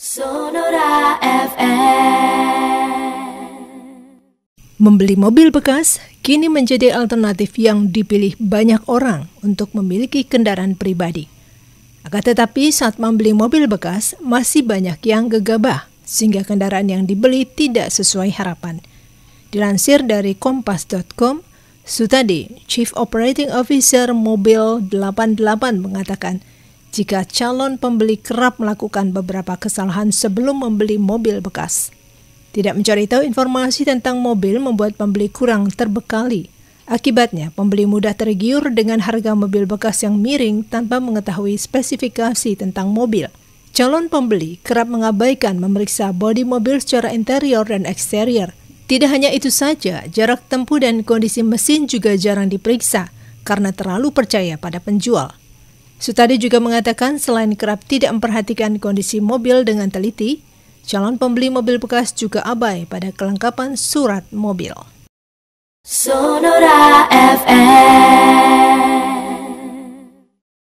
Sonora FM Membeli mobil bekas kini menjadi alternatif yang dipilih banyak orang untuk memiliki kendaraan pribadi. Akan tetapi saat membeli mobil bekas masih banyak yang gegabah sehingga kendaraan yang dibeli tidak sesuai harapan. Dilansir dari kompas.com, Sutadi, Chief Operating Officer Mobil 88 mengatakan, jika calon pembeli kerap melakukan beberapa kesalahan sebelum membeli mobil bekas. Tidak mencari tahu informasi tentang mobil membuat pembeli kurang terbekali. Akibatnya, pembeli mudah tergiur dengan harga mobil bekas yang miring tanpa mengetahui spesifikasi tentang mobil. Calon pembeli kerap mengabaikan memeriksa bodi mobil secara interior dan eksterior. Tidak hanya itu saja, jarak tempuh dan kondisi mesin juga jarang diperiksa karena terlalu percaya pada penjual. Sutadi juga mengatakan selain kerap tidak memperhatikan kondisi mobil dengan teliti, calon pembeli mobil bekas juga abai pada kelengkapan surat mobil. Sonora FM